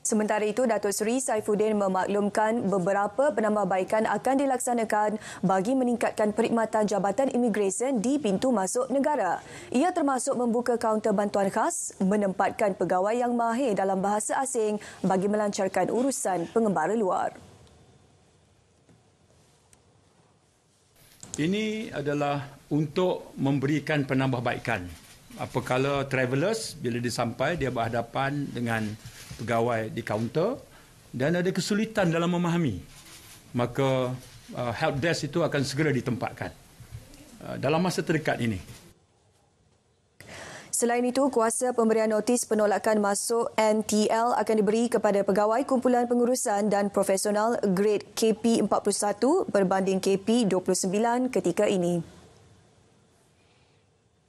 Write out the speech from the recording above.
Sementara itu, Datuk Seri Saifuddin memaklumkan beberapa penambahbaikan akan dilaksanakan bagi meningkatkan perkhidmatan Jabatan imigresen di pintu masuk negara. Ia termasuk membuka kaunter bantuan khas, menempatkan pegawai yang mahir dalam bahasa asing bagi melancarkan urusan pengembara luar. Ini adalah untuk memberikan penambahbaikan. Apakala travellers bila disampai dia berhadapan dengan pegawai di kaunter dan ada kesulitan dalam memahami maka uh, help desk itu akan segera ditempatkan uh, dalam masa terdekat ini Selain itu, kuasa pemberian notis penolakan masuk NTL akan diberi kepada pegawai kumpulan pengurusan dan profesional grade KP41 berbanding KP29 ketika ini.